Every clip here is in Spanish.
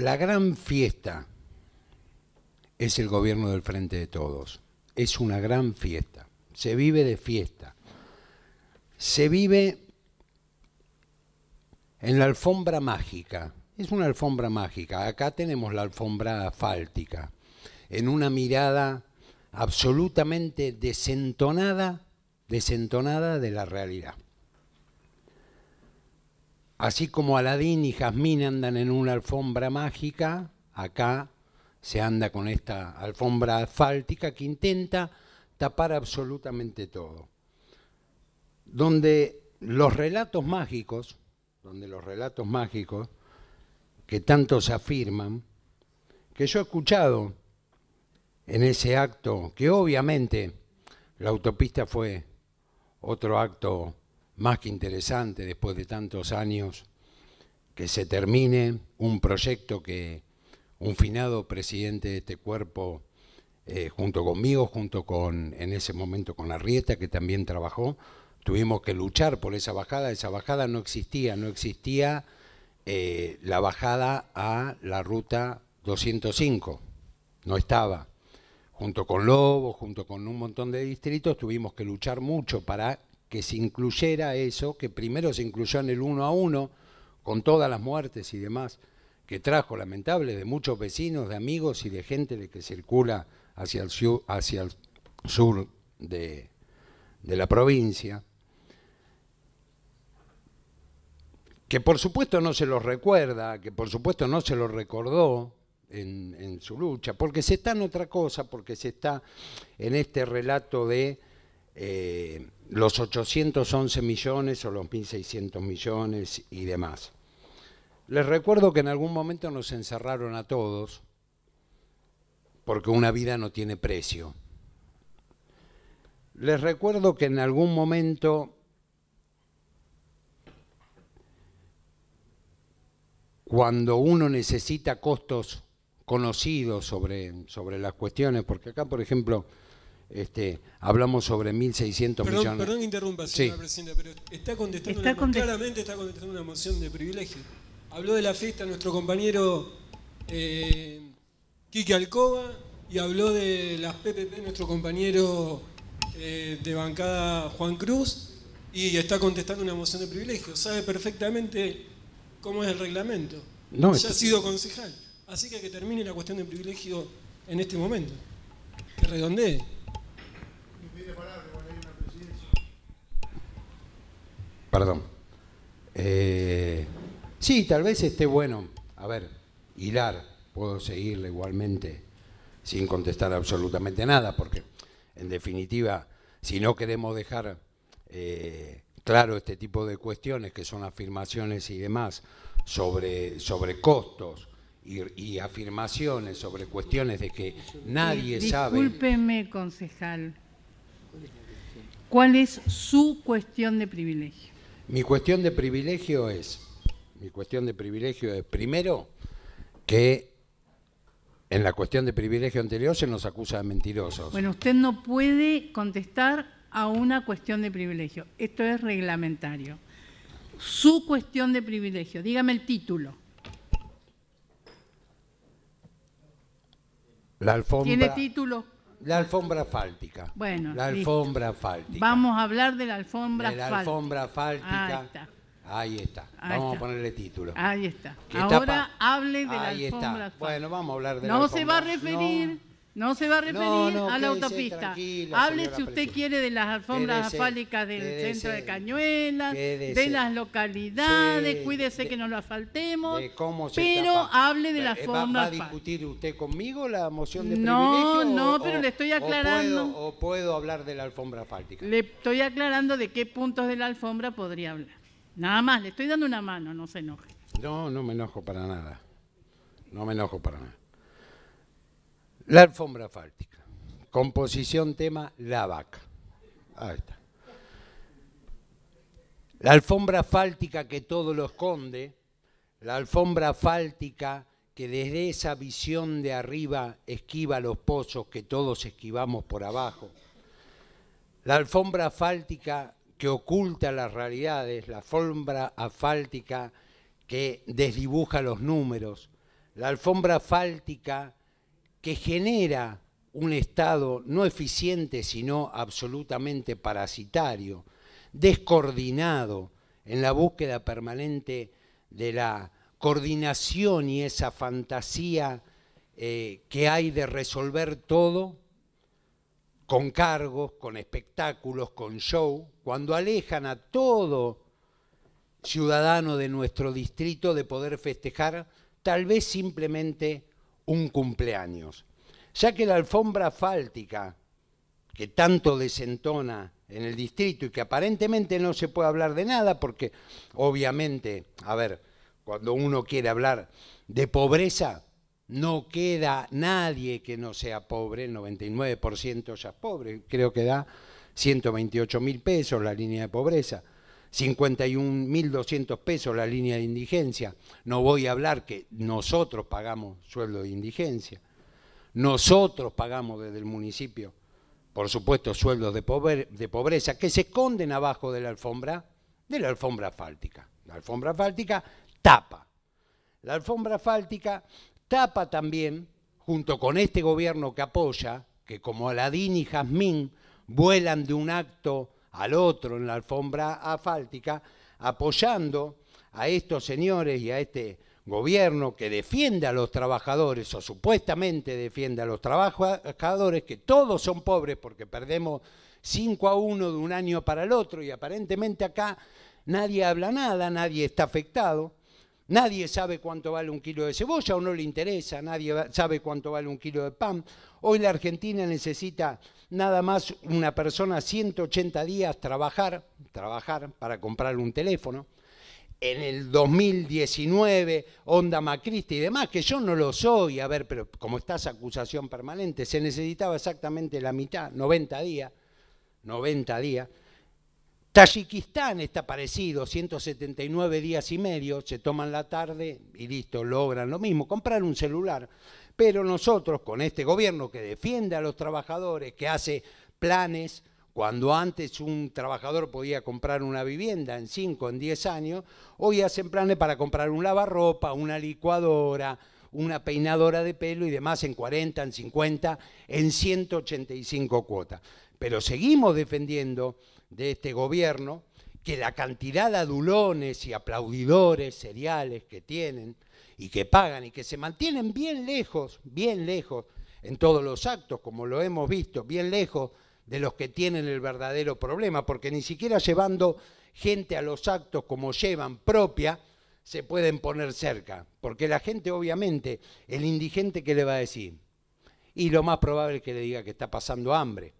La gran fiesta es el gobierno del Frente de Todos. Es una gran fiesta. Se vive de fiesta. Se vive en la alfombra mágica. Es una alfombra mágica. Acá tenemos la alfombra fáltica. En una mirada absolutamente desentonada, desentonada de la realidad. Así como Aladín y Jazmín andan en una alfombra mágica, acá se anda con esta alfombra asfáltica que intenta tapar absolutamente todo. Donde los relatos mágicos, donde los relatos mágicos que tanto se afirman, que yo he escuchado en ese acto, que obviamente la autopista fue otro acto más que interesante después de tantos años que se termine un proyecto que un finado presidente de este cuerpo, eh, junto conmigo, junto con, en ese momento con Rieta, que también trabajó, tuvimos que luchar por esa bajada. Esa bajada no existía, no existía eh, la bajada a la ruta 205, no estaba. Junto con Lobo, junto con un montón de distritos, tuvimos que luchar mucho para que se incluyera eso, que primero se incluyó en el uno a uno, con todas las muertes y demás, que trajo lamentable de muchos vecinos, de amigos y de gente de que circula hacia el sur, de, la provincia, que por supuesto no se los recuerda, que por supuesto no se los recordó, en, su lucha, porque se está en otra cosa, porque se está en este relato de eh, los 811 millones o los 1.600 millones y demás. Les recuerdo que en algún momento nos encerraron a todos porque una vida no tiene precio. Les recuerdo que en algún momento cuando uno necesita costos conocidos sobre, sobre las cuestiones, porque acá, por ejemplo, este, hablamos sobre 1.600 millones. Perdón interrumpa, señora presidenta, pero está contestando, claramente está contestando una moción de privilegio. Habló de la fiesta nuestro compañero eh, Alcoba y habló de las PPP nuestro compañero eh, de bancada Juan Cruz y está contestando una moción de privilegio. Sabe perfectamente cómo es el reglamento. No, ya ha sido concejal. Así que que termine la cuestión de privilegio en este momento. Que redondee. Perdón. Eh, sí, tal vez esté bueno, a ver, hilar, puedo seguirle igualmente sin contestar absolutamente nada, porque en definitiva, si no queremos dejar eh, claro este tipo de cuestiones, que son afirmaciones y demás, sobre, sobre costos y, afirmaciones sobre cuestiones de que nadie eh, sabe... Disculpeme, concejal, ¿cuál es su cuestión de privilegio? Mi cuestión de privilegio es, mi cuestión de privilegio es, primero, que en la cuestión de privilegio anterior se nos acusa de mentirosos. Bueno, usted no puede contestar a una cuestión de privilegio. Esto es reglamentario. Su cuestión de privilegio, dígame el título. La alfombra. ¿Tiene título? La alfombra fáltica. Bueno, la alfombra fáltica. Vamos a hablar de la alfombra de la alfombra fáltica. Ahí está. Ahí está. vamos a ponerle título. Ahí está. Ahora hable de la alfombra está. Bueno, vamos a hablar de la alfombra. No se va a referir. No se va a referir a la autopista. Hable si usted quiere de las alfombras afálicas del centro de Cañuelas, de las localidades, cuídese que no lo asfaltemos, pero hable de eh, la alfombra eh, ¿Va, a discutir usted conmigo la moción de no, privilegio? No, no, pero le estoy aclarando. O puedo, hablar de la alfombra afálica? Le estoy aclarando de qué puntos de la alfombra podría hablar. Nada más, le estoy dando una mano, no se enoje. No, no me enojo para nada. No me enojo para nada. La alfombra fáltica. Composición tema La vaca. Ahí está. La alfombra fáltica que todo lo esconde, la alfombra fáltica que desde esa visión de arriba esquiva los pozos que todos esquivamos por abajo. La alfombra fáltica que oculta las realidades, la alfombra fáltica que desdibuja los números, la alfombra fáltica que genera un Estado no eficiente, sino absolutamente parasitario, descoordinado en la búsqueda permanente de la coordinación y esa fantasía eh, que hay de resolver todo con cargos, con espectáculos, con show, cuando alejan a todo ciudadano de nuestro distrito de poder festejar, tal vez simplemente un cumpleaños. Ya que la alfombra fáltica, que tanto desentona en el distrito y que aparentemente no se puede hablar de nada, porque obviamente, a ver, cuando uno quiere hablar de pobreza, no queda nadie que no sea pobre, el 99% ya es pobre, creo que da 128 mil pesos la línea de pobreza. 51.200 pesos la línea de indigencia. No voy a hablar que nosotros pagamos sueldo de indigencia. Nosotros pagamos desde el municipio, por supuesto, sueldos de, de pobreza que se esconden abajo de la alfombra, de la alfombra asfáltica. La alfombra asfáltica tapa. La alfombra asfáltica tapa también, junto con este gobierno que apoya, que como Aladín y Jazmín vuelan de un acto al otro en la alfombra asfáltica, apoyando a estos señores y a este gobierno que defiende a los trabajadores o supuestamente defiende a los trabajadores, que todos son pobres porque perdemos 5 a 1 de un año para el otro y aparentemente acá nadie habla nada, nadie está afectado. Nadie sabe cuánto vale un kilo de cebolla o no le interesa, nadie sabe cuánto vale un kilo de pan. Hoy la Argentina necesita nada más una persona 180 días trabajar, trabajar para comprar un teléfono. En el 2019, onda Macrista y demás, que yo no lo soy, a ver, pero como estás acusación permanente, se necesitaba exactamente la mitad, 90 días, 90 días. Tayikistán está parecido, 179 días y medio, se toman la tarde y listo, logran lo mismo, comprar un celular. Pero nosotros, con este gobierno que defiende a los trabajadores, que hace planes, cuando antes un trabajador podía comprar una vivienda en 5, en 10 años, hoy hacen planes para comprar un lavarropa, una licuadora, una peinadora de pelo y demás en 40, en 50, en 185 cuotas. Pero seguimos defendiendo de este gobierno, que la cantidad de adulones y aplaudidores seriales que tienen y que pagan y que se mantienen bien lejos, bien lejos en todos los actos, como lo hemos visto, bien lejos de los que tienen el verdadero problema, porque ni siquiera llevando gente a los actos como llevan propia, se pueden poner cerca, porque la gente obviamente, el indigente que le va a decir, y lo más probable es que le diga que está pasando hambre,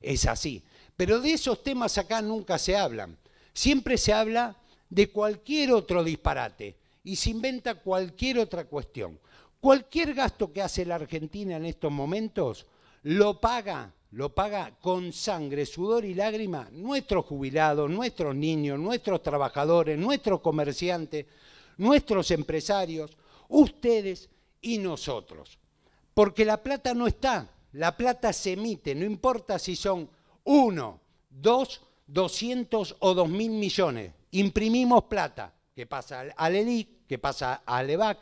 es así. Pero de esos temas acá nunca se hablan. Siempre se habla de cualquier otro disparate y se inventa cualquier otra cuestión. Cualquier gasto que hace la Argentina en estos momentos lo paga, lo paga con sangre, sudor y lágrima nuestros jubilados, nuestros niños, nuestros trabajadores, nuestros comerciantes, nuestros empresarios, ustedes y nosotros. Porque la plata no está, la plata se emite, no importa si son uno, dos, doscientos o dos mil millones. Imprimimos plata, que pasa al ELIC, que pasa al EVAC,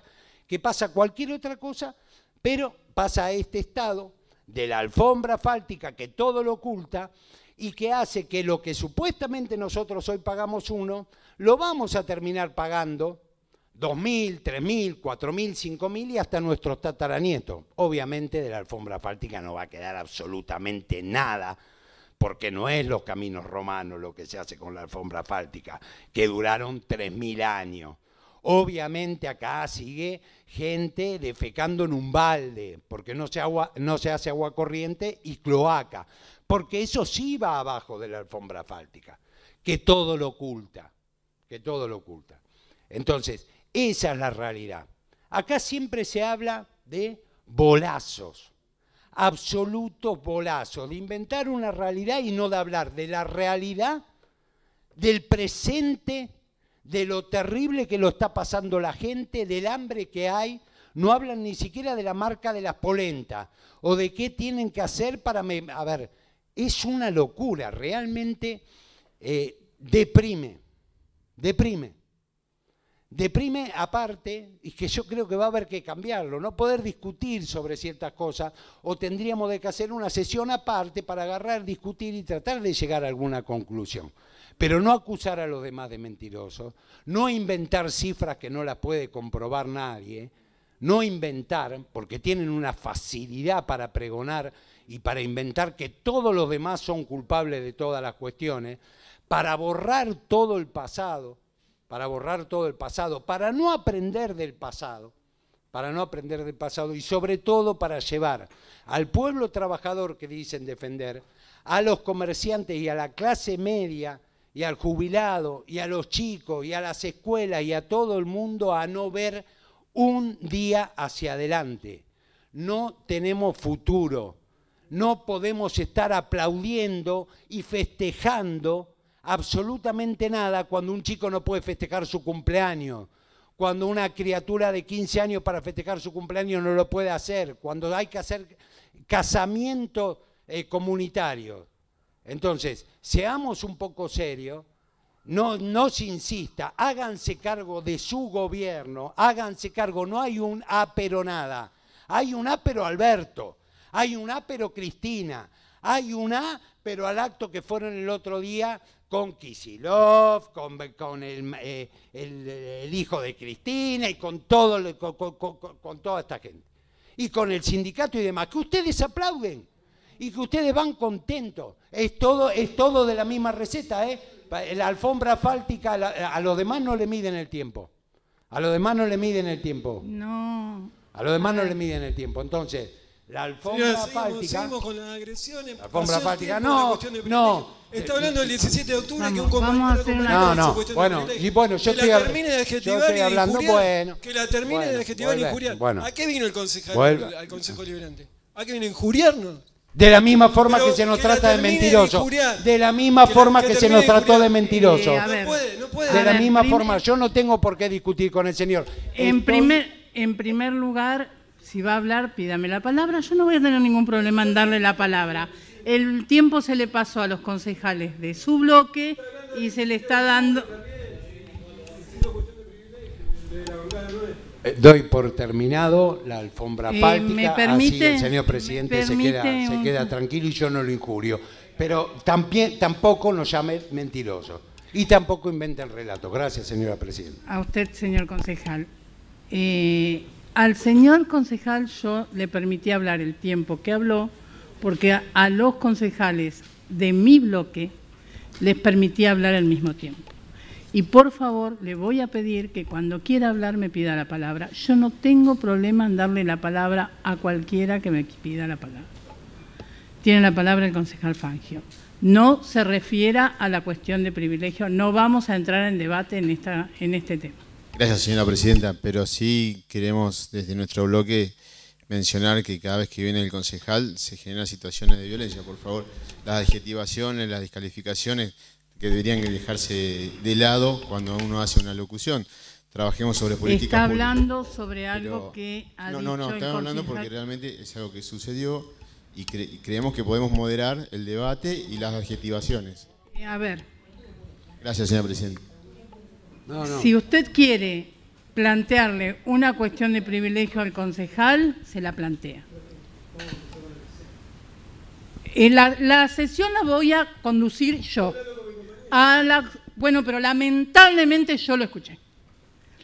que pasa cualquier otra cosa, pero pasa a este estado de la alfombra fáltica que todo lo oculta y que hace que lo que supuestamente nosotros hoy pagamos uno, lo vamos a terminar pagando dos mil, mil, tres cuatro mil, cinco mil y hasta nuestros tataranietos. Obviamente de la alfombra fáltica no va a quedar absolutamente nada porque no es los caminos romanos lo que se hace con la alfombra fáltica, que duraron 3.000 años. Obviamente acá sigue gente defecando en un balde, porque no se, no se hace agua corriente y cloaca, porque eso sí va abajo de la alfombra fáltica, que todo lo oculta, que todo lo oculta. Entonces, esa es la realidad. Acá siempre se habla de bolazos absoluto bolazo, de inventar una realidad y no de hablar de la realidad, del presente, de lo terrible que lo está pasando la gente, del hambre que hay, no hablan ni siquiera de la marca de las polentas o de qué tienen que hacer para... A ver, es una locura, realmente eh, deprime, deprime deprime aparte, y que yo creo que va a haber que cambiarlo, no poder discutir sobre ciertas cosas, o tendríamos de que hacer una sesión aparte para agarrar, discutir y tratar de llegar a alguna conclusión. Pero no acusar a los demás de mentirosos, no inventar cifras que no las puede comprobar nadie, no inventar, porque tienen una facilidad para pregonar y para inventar que todos los demás son culpables de todas las cuestiones, para borrar todo el pasado, para borrar todo el pasado, para no aprender del pasado, para no aprender del pasado y sobre todo para llevar al pueblo trabajador que dicen defender, a los comerciantes y a la clase media y al jubilado y a los chicos y a las escuelas y a todo el mundo a no ver un día hacia adelante. No tenemos futuro, no podemos estar aplaudiendo y festejando absolutamente nada cuando un chico no puede festejar su cumpleaños, cuando una criatura de 15 años para festejar su cumpleaños no lo puede hacer, cuando hay que hacer casamiento eh, comunitario. Entonces, seamos un poco serios, no, no se insista, háganse cargo de su gobierno, háganse cargo, no hay un A ah, pero nada, hay un A ah, pero Alberto, hay un A ah, pero Cristina, hay un A pero al acto que fueron el otro día con Kisilov, con, eh, el, hijo de Cristina y con, todo, toda esta gente. Y con el sindicato y demás, que ustedes aplauden y que ustedes van contentos. Es todo, es todo de la misma receta, ¿eh? La alfombra fáltica, a los demás no le miden el tiempo. A los demás no le miden el tiempo. No. A los demás no le miden el tiempo. Entonces, la alfombra Señora, seguimos, con las agresiones. La alfombra fática, No, no. Está hablando el 17 de octubre que un compañero a hacer una No, no. Bueno, y bueno, yo que estoy, la de adjetivar yo estoy hablando, bueno. Que la termine de adjetivar y injuriar. ¿A qué vino el concejal al Consejo Liberante? ¿A qué vino a injuriarnos? De la misma forma que se nos trata de mentiroso. De, la misma forma que, se nos trató de mentiroso. Eh, no puede, no puede. De la misma forma, yo no tengo por qué discutir con el señor. En, primer, en primer lugar, si va a hablar, pídame la palabra. Yo no voy a tener ningún problema en darle la palabra. El tiempo se le pasó a los concejales de su bloque y se le está dando... Eh, doy por terminado la alfombra eh, así el señor presidente se queda, tranquilo y yo no lo injurio. Pero también, tampoco nos llame mentiroso y tampoco invente el relato. Gracias, señora presidenta. A usted, señor concejal. Eh, al señor concejal yo le permití hablar el tiempo que habló, porque a, los concejales de mi bloque les permití hablar al mismo tiempo. Y por favor, le voy a pedir que cuando quiera hablar me pida la palabra. Yo no tengo problema en darle la palabra a cualquiera que me pida la palabra. Tiene la palabra el concejal Fangio. No se refiera a la cuestión de privilegio, no vamos a entrar en debate en, esta, en este tema. Gracias, señora presidenta, pero sí queremos desde nuestro bloque mencionar que cada vez que viene el concejal se generan situaciones de violencia, por favor. Las adjetivaciones, las descalificaciones que deberían dejarse de lado cuando uno hace una locución. Trabajemos sobre política. Está hablando sobre algo que No, no, no, estamos hablando porque realmente es algo que sucedió y, creemos que podemos moderar el debate y las adjetivaciones. Eh, a ver. Gracias, señora presidenta. Si usted quiere plantearle una cuestión de privilegio al concejal, se la plantea. La, sesión la voy a conducir yo. bueno, pero lamentablemente yo lo escuché.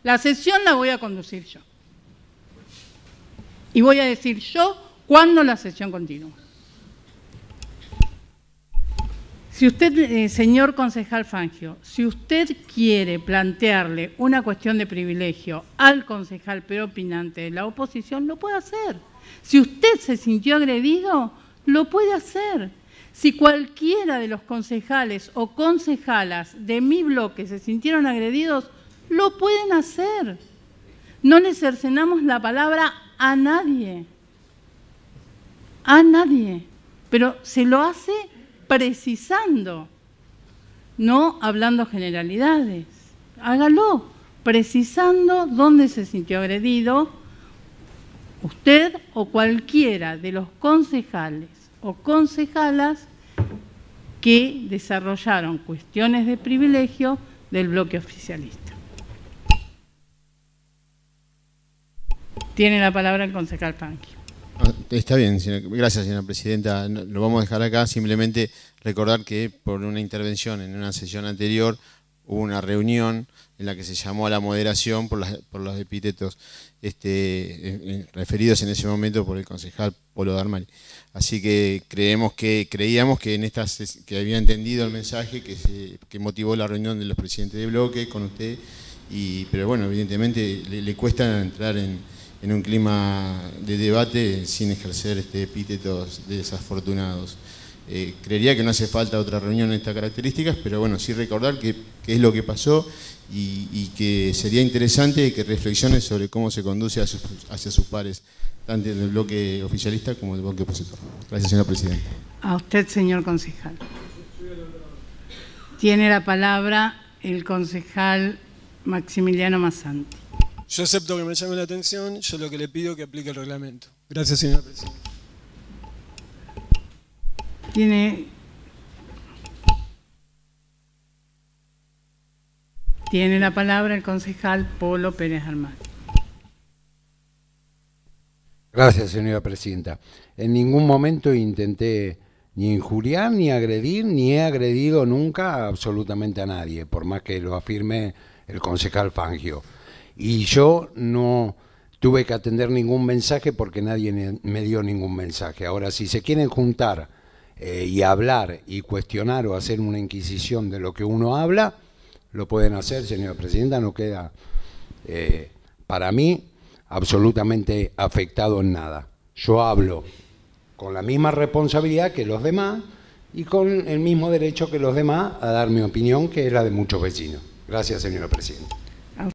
La sesión la voy a conducir yo. Y voy a decir yo cuándo la sesión continúa. Si usted, eh, señor concejal Fangio, si usted quiere plantearle una cuestión de privilegio al concejal preopinante de la oposición, lo puede hacer. Si usted se sintió agredido, lo puede hacer. Si cualquiera de los concejales o concejalas de mi bloque se sintieron agredidos, lo pueden hacer. No le cercenamos la palabra a nadie. A nadie. Pero se lo hace precisando, no hablando generalidades. Hágalo, precisando dónde se sintió agredido usted o cualquiera de los concejales o concejalas que desarrollaron cuestiones de privilegio del bloque oficialista. Tiene la palabra el concejal Panqui. Ah, está bien, gracias señora Presidenta. Lo vamos a dejar acá. Simplemente recordar que por una intervención en una sesión anterior hubo una reunión en la que se llamó a la moderación por, por los epítetos este, eh, eh, referidos en ese momento por el concejal Polo Darmal. Así que creemos que creíamos que en estas que había entendido el mensaje que, motivó la reunión de los presidentes de bloque con usted, y, pero bueno, evidentemente le cuesta entrar en en un clima de debate sin ejercer este de desafortunados. Eh, creería que no hace falta otra reunión de estas características, pero bueno, sí recordar qué es lo que pasó y, que sería interesante que reflexione sobre cómo se conduce hacia sus, pares, tanto en el bloque oficialista como el bloque opositor. Gracias, señora presidenta. A usted, señor concejal. Tiene la palabra el concejal Maximiliano Mazanti. Yo acepto que me llame la atención, yo lo que le pido es que aplique el reglamento. Gracias, señora presidenta. Tiene, tiene la palabra el concejal Polo Pérez Armán. Gracias, señora presidenta. En ningún momento intenté ni injuriar, ni agredir, ni he agredido nunca absolutamente a nadie, por más que lo afirme el concejal Fangio y yo no tuve que atender ningún mensaje porque nadie me dio ningún mensaje. Ahora, si se quieren juntar eh, y hablar y cuestionar o hacer una inquisición de lo que uno habla, lo pueden hacer, señora presidenta, no queda eh, para mí absolutamente afectado en nada. Yo hablo con la misma responsabilidad que los demás y con el mismo derecho que los demás a dar mi opinión, que es la de muchos vecinos. Gracias, señora presidenta.